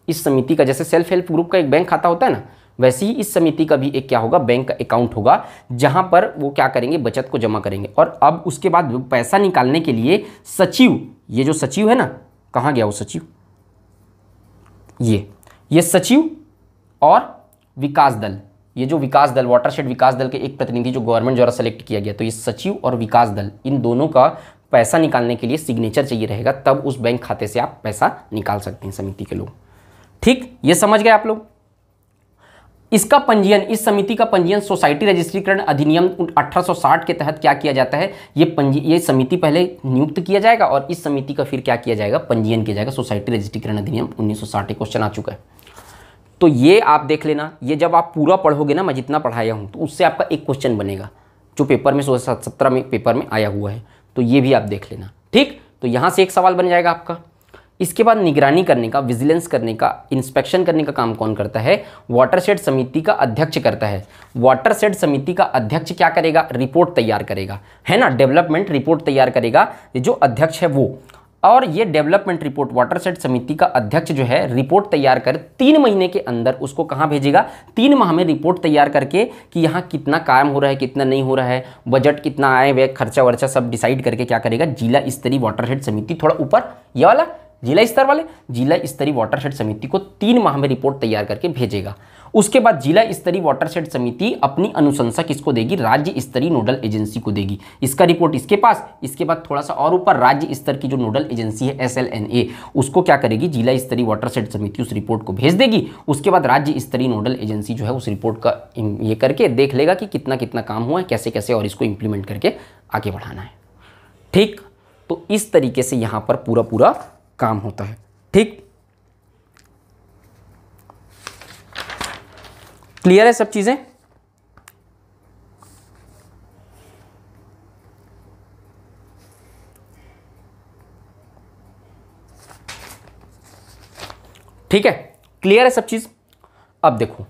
इस समिति का जैसे सेल्फ हेल्प ग्रुप का एक बैंक खाता होता है ना वैसे ही इस समिति का भी एक क्या होगा बैंक अकाउंट होगा जहां पर वो क्या करेंगे बचत को जमा करेंगे और अब उसके बाद पैसा निकालने के लिए सचिव ये जो सचिव है ना कहा गया वो सचिव ये ये सचिव और विकास दल ये जो विकास दल वाटरशेड विकास दल के एक प्रतिनिधि जो गवर्नमेंट द्वारा सेलेक्ट किया गया तो ये सचिव और विकास दल इन दोनों का पैसा निकालने के लिए सिग्नेचर चाहिए रहेगा तब उस बैंक खाते से आप पैसा निकाल सकते हैं समिति के लोग ठीक ये समझ गए आप लोग इसका पंजीयन इस समिति का पंजीयन सोसाइटी रजिस्ट्रीकरण अधिनियम 1860 के तहत क्या किया जाता है ये पंजी ये समिति पहले नियुक्त किया जाएगा और इस समिति का फिर क्या किया जाएगा पंजीयन किया जाएगा सोसाइटी रजिस्ट्रीकरण अधिनियम 1960 क्वेश्चन आ चुका है तो ये आप देख लेना ये जब आप पूरा पढ़ोगे ना मैं जितना पढ़ाया हूँ तो उससे आपका एक क्वेश्चन बनेगा जो पेपर में सो सत्रह में पेपर में आया हुआ है तो ये भी आप देख लेना ठीक तो यहाँ से एक सवाल बन जाएगा आपका इसके बाद निगरानी करने का विजिलेंस करने का इंस्पेक्शन करने का काम कौन करता है वाटर सेड समिति का अध्यक्ष करता है वाटर सेड समिति का अध्यक्ष क्या करेगा रिपोर्ट तैयार करेगा है ना डेवलपमेंट रिपोर्ट तैयार करेगा जो अध्यक्ष है वो और ये डेवलपमेंट रिपोर्ट वाटर सेट समिति का अध्यक्ष जो है रिपोर्ट तैयार कर तीन महीने के अंदर उसको कहाँ भेजेगा तीन माह में रिपोर्ट तैयार करके कि यहाँ कितना काम हो रहा है कितना नहीं हो रहा है बजट कितना आए व्यय खर्चा वर्चा सब डिसाइड करके क्या करेगा जिला स्तरीय वाटर सेट समिति थोड़ा ऊपर ये वाला जिला स्तर वाले जिला स्तरीय वाटर सेट समिति को तीन माह में रिपोर्ट तैयार करके भेजेगा उसके बाद जिला स्तरीय वाटर शेड समिति अपनी अनुशंसा किसको देगी राज्य स्तरीय नोडल एजेंसी को देगी इसका रिपोर्ट इसके पास इसके बाद थोड़ा सा और ऊपर राज्य स्तर की जो नोडल एजेंसी है एस उसको क्या करेगी जिला स्तरीय वाटर शेड समिति उस रिपोर्ट को भेज देगी उसके बाद राज्य स्तरीय नोडल एजेंसी जो है उस रिपोर्ट का ये करके देख लेगा कि कितना कितना काम हुआ है कैसे कैसे और इसको इंप्लीमेंट करके आगे बढ़ाना है ठीक तो इस तरीके से यहां पर पूरा पूरा काम होता है ठीक क्लियर है सब चीज़ें ठीक है क्लियर है सब चीज़ अब देखो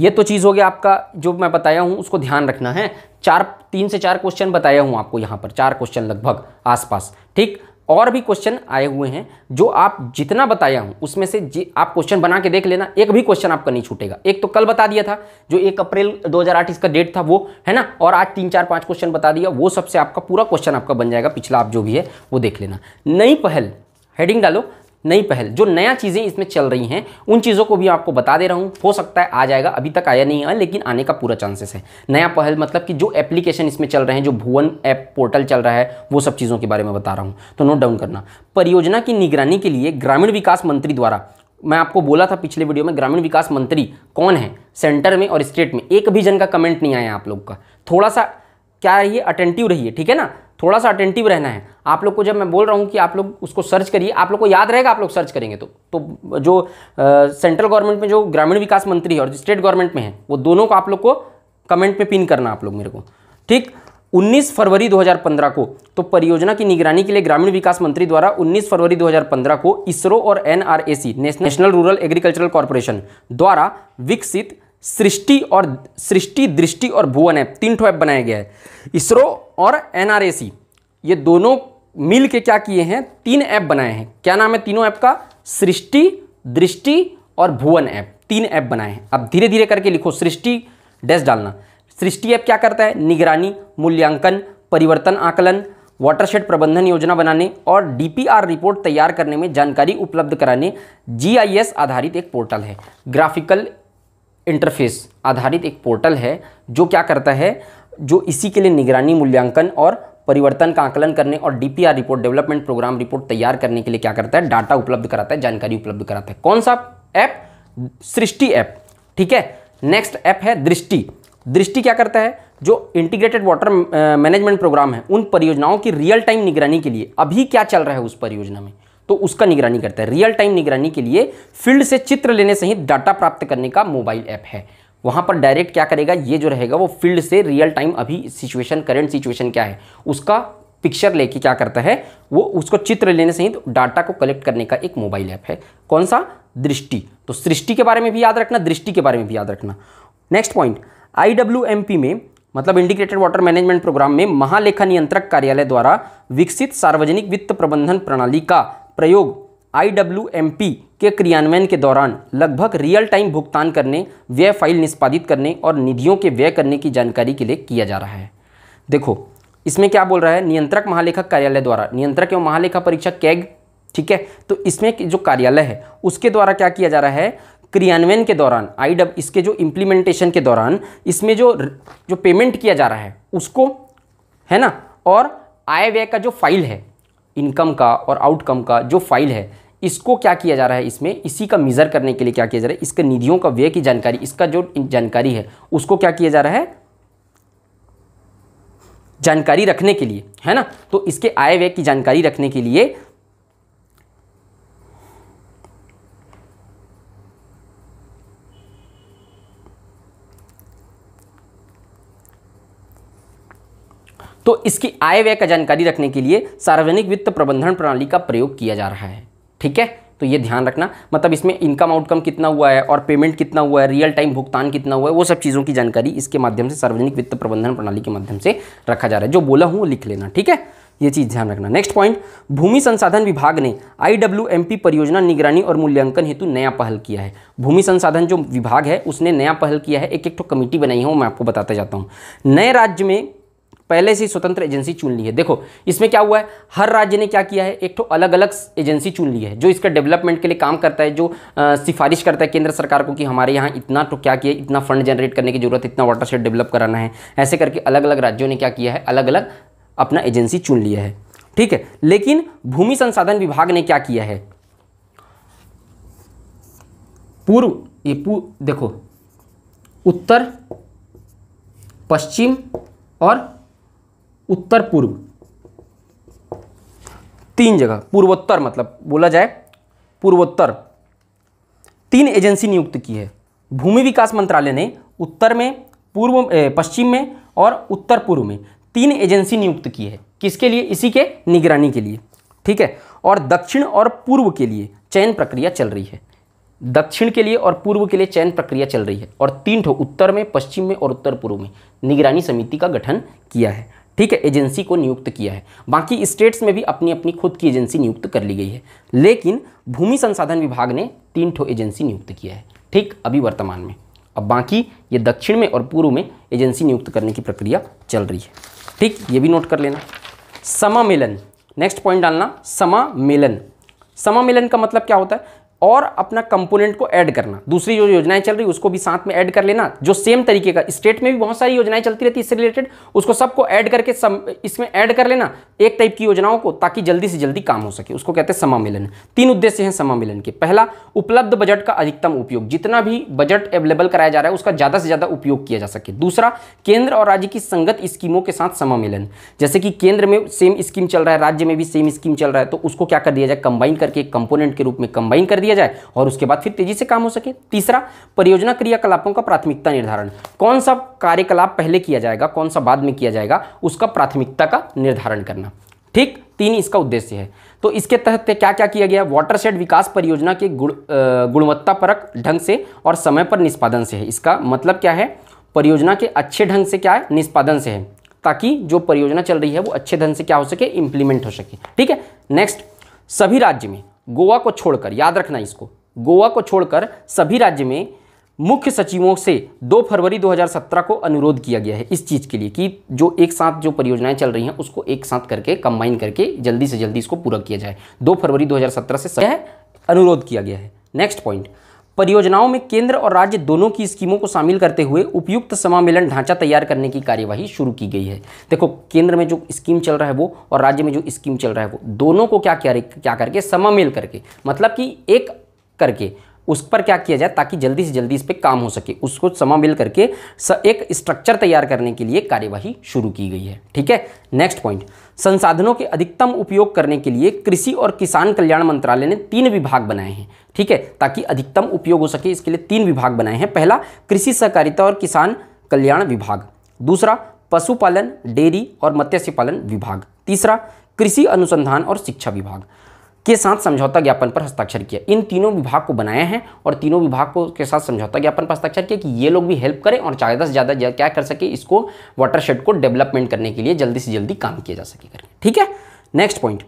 ये तो चीज़ हो गया आपका जो मैं बताया हूं उसको ध्यान रखना है चार तीन से चार क्वेश्चन बताया हूं आपको यहां पर चार क्वेश्चन लगभग आसपास ठीक और भी क्वेश्चन आए हुए हैं जो आप जितना बताया हूं उसमें से जी आप क्वेश्चन बना के देख लेना एक भी क्वेश्चन आपका नहीं छूटेगा एक तो कल बता दिया था जो एक अप्रैल 2008 का डेट था वो है ना और आज तीन चार पांच क्वेश्चन बता दिया वो सबसे आपका पूरा क्वेश्चन आपका बन जाएगा पिछला आप जो भी है वो देख लेना नई पहल हेडिंग डालो नई पहल जो नया चीज़ें इसमें चल रही हैं उन चीज़ों को भी आपको बता दे रहा हूँ हो सकता है आ जाएगा अभी तक आया नहीं है लेकिन आने का पूरा चांसेस है नया पहल मतलब कि जो एप्लीकेशन इसमें चल रहे हैं जो भुवन ऐप पोर्टल चल रहा है वो सब चीज़ों के बारे में बता रहा हूँ तो नोट डाउन करना परियोजना की निगरानी के लिए ग्रामीण विकास मंत्री द्वारा मैं आपको बोला था पिछले वीडियो में ग्रामीण विकास मंत्री कौन है सेंटर में और स्टेट में एक भी जन का कमेंट नहीं आया आप लोग का थोड़ा सा क्या रहिए अटेंटिव रहिए ठीक है ना थोड़ा सा अटेंटिव रहना है आप लोग को जब मैं बोल रहा हूँ कि आप लोग उसको सर्च करिए आप लोग को याद रहेगा आप लोग सर्च करेंगे तो तो जो सेंट्रल गवर्नमेंट में जो ग्रामीण विकास मंत्री है और स्टेट गवर्नमेंट में है वो दोनों को आप लोग को कमेंट में पिन करना आप लोग मेरे को ठीक 19 फरवरी 2015 को तो परियोजना की निगरानी के लिए ग्रामीण विकास मंत्री द्वारा 19 फरवरी 2015 को इसरो और NRAC national rural agricultural corporation द्वारा विकसित सृष्टि और सृष्टि दृष्टि और भुवन ऐप तीन ठो ऐप बनाया गया है इसरो और एन ये दोनों मिल के क्या किए हैं तीन ऐप बनाए हैं क्या नाम है तीनों ऐप का सृष्टि दृष्टि और भुवन ऐप तीन ऐप बनाए हैं अब धीरे धीरे करके लिखो सृष्टि डैश डालना सृष्टि ऐप क्या करता है निगरानी मूल्यांकन परिवर्तन आकलन वाटरशेड प्रबंधन योजना बनाने और डीपीआर रिपोर्ट तैयार करने में जानकारी उपलब्ध कराने जीआईएस आधारित एक पोर्टल है ग्राफिकल इंटरफेस आधारित एक पोर्टल है जो क्या करता है जो इसी के लिए निगरानी मूल्यांकन और परिवर्तन का आकलन करने और DPR report development programme report तैयार करने के लिए क्या करता है डाटा उपलब्ध कराता है जानकारी उपलब्ध कराता है कौन सा ऐप सृष्टि ऐप ठीक है नेक्स्ट ऐप है दृष्टि दृष्टि क्या करता है जो इंटीग्रेटेड वाटर मैनेजमेंट प्रोग्राम है उन परियोजनाओं की रियल टाइम निगरानी के लिए अभी क्या चल रहा है उस परियोजना में तो उसका निगरानी करता है रियल टाइम निगरानी के लिए फील्ड से चित्र लेने सहित डाटा प्राप्त करने का मोबाइल ऐप है वहाँ पर डायरेक्ट क्या करेगा ये जो रहेगा वो फील्ड से रियल टाइम अभी सिचुएशन करेंट सिचुएशन क्या है उसका पिक्चर लेके क्या करता है वो उसको चित्र लेने सहित डाटा को कलेक्ट करने का एक मोबाइल ऐप है कौन सा दृष्टि तो सृष्टि के बारे में भी याद रखना दृष्टि के बारे में भी याद रखना नेक्स्ट पॉइंट आई में मतलब इंडिकेटेड वाटर मैनेजमेंट प्रोग्राम में महालेखा नियंत्रक कार्यालय द्वारा विकसित सार्वजनिक वित्त प्रबंधन प्रणाली का प्रयोग आई के क्रियान्वयन के दौरान लगभग रियल टाइम भुगतान करने व्यय फाइल निष्पादित करने और निधियों के व्यय करने की जानकारी के लिए किया जा रहा है देखो इसमें क्या बोल रहा है नियंत्रक महालेखक कार्यालय द्वारा नियंत्रक एवं महालेखा परीक्षा कैग ठीक है तो इसमें जो कार्यालय है उसके द्वारा क्या किया जा रहा है क्रियान्वयन के दौरान आई डब इसके जो इम्प्लीमेंटेशन के दौरान इसमें जो जो पेमेंट किया जा रहा है उसको है ना और आय व्यय का जो फाइल है इनकम का और आउटकम का जो फाइल है इसको क्या किया जा रहा है इसमें इसी का मेज़र करने के लिए क्या किया जा रहा है इसके निधियों का व्यय की जानकारी इसका जो जानकारी है उसको क्या किया जा रहा है जानकारी रखने के लिए है ना तो इसके आय व्यय की जानकारी रखने के लिए तो इसकी आय व्यय का जानकारी रखने के लिए सार्वजनिक वित्त प्रबंधन प्रणाली का प्रयोग किया जा रहा है ठीक है तो ये ध्यान रखना मतलब इसमें इनकम आउटकम कितना हुआ है और पेमेंट कितना हुआ है रियल टाइम भुगतान कितना हुआ है वो सब चीज़ों की जानकारी इसके माध्यम से सार्वजनिक वित्त प्रबंधन प्रणाली के माध्यम से रखा जा रहा है जो बोला हूँ वो लिख लेना ठीक है ये चीज़ ध्यान रखना नेक्स्ट पॉइंट भूमि संसाधन विभाग ने आई परियोजना निगरानी और मूल्यांकन हेतु नया पहल किया है भूमि संसाधन जो विभाग है उसने नया पहल किया है एक एक तो कमेटी बनाई है वो मैं आपको बताते जाता हूँ नए राज्य में पहले से ही स्वतंत्र एजेंसी चुन ली है देखो इसमें क्या हुआ है हर राज्य ने क्या किया है एक तो अलग अलग एजेंसी चुन ली है जो इसका डेवलपमेंट के लिए काम करता है जो सिफारिश करता है केंद्र सरकार को कि हमारे यहाँ इतना तो क्या किया इतना फंड जनरेट करने की जरूरत इतना वाटर शेड डेवलप कराना है ऐसे करके अलग अलग राज्यों ने क्या किया है अलग अलग अपना एजेंसी चुन लिया है ठीक है लेकिन भूमि संसाधन विभाग ने क्या किया है पूर्व ये पू देखो उत्तर पश्चिम और उत्तर पूर्व तीन जगह पूर्वोत्तर मतलब बोला जाए पूर्वोत्तर तीन एजेंसी नियुक्त की है भूमि विकास मंत्रालय ने उत्तर में पूर्व पश्चिम में और उत्तर पूर्व में तीन एजेंसी नियुक्त की है किसके लिए इसी के निगरानी के लिए ठीक है और दक्षिण और पूर्व के लिए चयन प्रक्रिया चल रही है दक्षिण के लिए और पूर्व के लिए चयन प्रक्रिया चल रही है और तीन ठो उत्तर में पश्चिम में और उत्तर पूर्व में निगरानी समिति का गठन किया है ठीक है एजेंसी को नियुक्त किया है बाकी स्टेट्स में भी अपनी अपनी खुद की एजेंसी नियुक्त कर ली गई है लेकिन भूमि संसाधन विभाग ने तीन ठो एजेंसी नियुक्त किया है ठीक अभी वर्तमान में अब बाकी ये दक्षिण में और पूर्व में एजेंसी नियुक्त करने की प्रक्रिया चल रही है ठीक ये भी नोट कर लेना समामेलन नेक्स्ट पॉइंट डालना समामेलन समामेलन का मतलब क्या होता है और अपना कंपोनेंट को ऐड करना दूसरी जो योजनाएं चल रही है उसको भी साथ में ऐड कर लेना जो सेम तरीके का स्टेट में भी बहुत सारी योजनाएं चलती रहती है इससे रिलेटेड उसको सबको ऐड करके सम इसमें ऐड कर लेना एक टाइप की योजनाओं को ताकि जल्दी से जल्दी काम हो सके उसको कहते हैं समामिलन तीन उद्देश्य हैं समामिलन के पहला उपलब्ध बजट का अधिकतम उपयोग जितना भी बजट अवेलेबल कराया जा रहा है उसका ज़्यादा से ज़्यादा उपयोग किया जा सके दूसरा केंद्र और राज्य की संगत स्कीमों के साथ समामिलन जैसे कि केंद्र में सेम स्कीम चल रहा है राज्य में भी सेम स्कीम चल रहा है तो उसको क्या कर दिया जाए कंबाइन करके एक कंपोनेंट के रूप में कंबाइन कर दिया दिया जाए और उसके बाद फिर तेजी से काम हो सके तीसरा परियोजना क्रियाकलापों का प्राथमिकता निर्धारण कौन सा कार्यकलाप पहले किया जाएगा कौन सा बाद में किया जाएगा उसका प्राथमिकता का निर्धारण करना ठीक तीन इसका उद्देश्य है तो इसके तहत क्या क्या किया गया वाटर शेड विकास परियोजना के गुण गुणवत्तापरक ढंग से और समय पर निष्पादन से है इसका मतलब क्या है परियोजना के अच्छे ढंग से क्या है निष्पादन से है ताकि जो परियोजना चल रही है वो अच्छे ढंग से क्या हो सके इंप्लीमेंट हो सके ठीक है नेक्स्ट सभी राज्य में गोवा को छोड़कर याद रखना इसको गोवा को छोड़कर सभी राज्य में मुख्य सचिवों से 2 फरवरी 2017 को अनुरोध किया गया है इस चीज़ के लिए कि जो एक साथ जो परियोजनाएं चल रही हैं उसको एक साथ करके कंबाइन करके जल्दी से जल्दी इसको पूरा किया जाए 2 फरवरी 2017 से अनुरोध किया गया है नेक्स्ट पॉइंट परियोजनाओं में केंद्र और राज्य दोनों की स्कीमों को शामिल करते हुए उपयुक्त समामिलन ढांचा तैयार करने की कार्यवाही शुरू की गई है देखो केंद्र में जो स्कीम चल रहा है वो और राज्य में जो स्कीम चल रहा है वो दोनों को क्या क्या क्या करके समामेल करके मतलब कि एक करके उस पर क्या किया जाए ताकि जल्दी से जल्दी इस पर काम हो सके उसको समामिल करके एक स्ट्रक्चर तैयार करने के लिए कार्यवाही शुरू की गई है ठीक है नेक्स्ट पॉइंट संसाधनों के अधिकतम उपयोग करने के लिए कृषि और किसान कल्याण मंत्रालय ने तीन विभाग बनाए हैं ठीक है ताकि अधिकतम उपयोग हो सके इसके लिए तीन विभाग बनाए हैं पहला कृषि सहकारिता और किसान कल्याण विभाग दूसरा पशुपालन डेयरी और मत्स्य पालन विभाग तीसरा कृषि अनुसंधान और शिक्षा विभाग के साथ समझौता ज्ञापन पर हस्ताक्षर किया इन तीनों विभाग को बनाया है और तीनों विभाग को के साथ समझौता ज्ञापन पर हस्ताक्षर किया कि ये लोग भी हेल्प करें और ज़्यादा से ज़्यादा क्या कर सके इसको वाटरशेड को डेवलपमेंट करने के लिए जल्दी से जल्दी काम किया जा सके करके ठीक है नेक्स्ट पॉइंट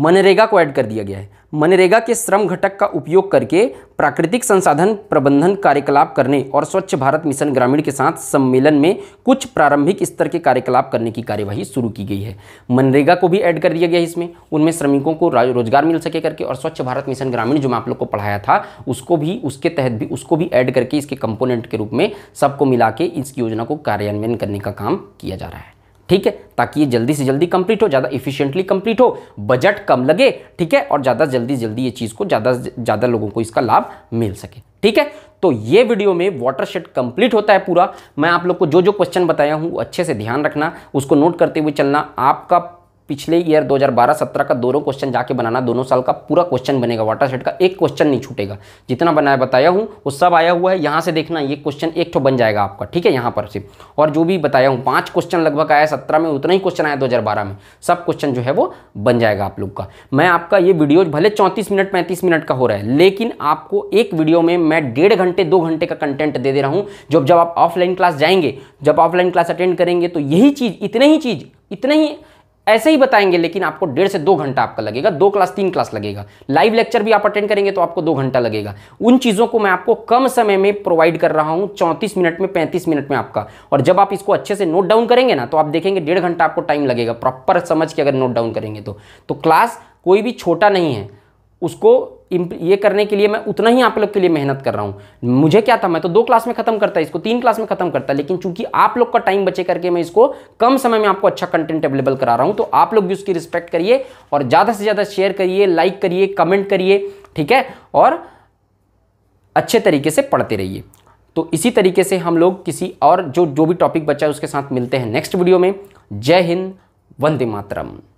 मनरेगा को ऐड कर दिया गया है मनरेगा के श्रम घटक का उपयोग करके प्राकृतिक संसाधन प्रबंधन कार्यकलाप करने और स्वच्छ भारत मिशन ग्रामीण के साथ सम्मेलन में कुछ प्रारंभिक स्तर के कार्यकलाप करने की कार्यवाही शुरू की गई है मनरेगा को भी ऐड कर दिया गया इसमें उनमें श्रमिकों को रोजगार मिल सके करके और स्वच्छ भारत मिशन ग्रामीण जो मैं आप लोग को पढ़ाया था उसको भी उसके तहत भी उसको भी ऐड करके इसके कंपोनेंट के रूप में सबको मिला के इस योजना को कार्यान्वयन करने का काम किया जा रहा है ठीक है ताकि ये जल्दी से जल्दी कंप्लीट हो ज़्यादा इफिशियंटली कंप्लीट हो बजट कम लगे ठीक है और ज़्यादा जल्दी जल्दी ये चीज़ को ज़्यादा ज़्यादा लोगों को इसका लाभ मिल सके ठीक है तो ये वीडियो में वाटर शेड कंप्लीट होता है पूरा मैं आप लोग को जो जो क्वेश्चन बताया हूँ अच्छे से ध्यान रखना उसको नोट करते हुए चलना आपका पिछले ईयर 2012-17 का दोनों क्वेश्चन जाके बनाना दोनों साल का पूरा क्वेश्चन बनेगा वाटर सेट का एक क्वेश्चन नहीं छूटेगा जितना बनाया बताया हूँ वो सब आया हुआ है यहाँ से देखना ये क्वेश्चन एक तो बन जाएगा आपका ठीक है यहाँ पर से और जो भी बताया हूँ पाँच क्वेश्चन लगभग आया सत्रह में उतना ही क्वेश्चन आया दो में सब क्वेश्चन जो है वो बन जाएगा आप लोग का मैं आपका ये वीडियो भले चौंतीस मिनट पैंतीस मिनट का हो रहा है लेकिन आपको एक वीडियो में मैं डेढ़ घंटे दो घंटे का कंटेंट दे दे रहा हूँ जब जब आप ऑफलाइन क्लास जाएंगे जब ऑफलाइन क्लास अटेंड करेंगे तो यही चीज़ इतने ही चीज़ इतने ही ऐसे ही बताएंगे लेकिन आपको डेढ़ से दो घंटा आपका लगेगा दो क्लास तीन क्लास लगेगा लाइव लेक्चर भी आप अटेंड करेंगे तो आपको दो घंटा लगेगा उन चीज़ों को मैं आपको कम समय में प्रोवाइड कर रहा हूं चौंतीस मिनट में पैंतीस मिनट में आपका और जब आप इसको अच्छे से नोट डाउन करेंगे ना तो आप देखेंगे डेढ़ घंटा आपको टाइम लगेगा प्रॉपर समझ के अगर नोट डाउन करेंगे तो, तो क्लास कोई भी छोटा नहीं है उसको ये करने के लिए मैं उतना ही आप लोग के लिए मेहनत कर रहा हूँ मुझे क्या था मैं तो दो क्लास में खत्म करता इसको तीन क्लास में खत्म करता लेकिन चूंकि आप लोग का टाइम बचे करके मैं इसको कम समय में आपको अच्छा कंटेंट अवेलेबल करा रहा हूँ तो आप लोग भी उसकी रिस्पेक्ट करिए और ज़्यादा से ज़्यादा शेयर करिए लाइक करिए कमेंट करिए ठीक है और अच्छे तरीके से पढ़ते रहिए तो इसी तरीके से हम लोग किसी और जो जो भी टॉपिक बचा है उसके साथ मिलते हैं नेक्स्ट वीडियो में जय हिंद वंदे मातरम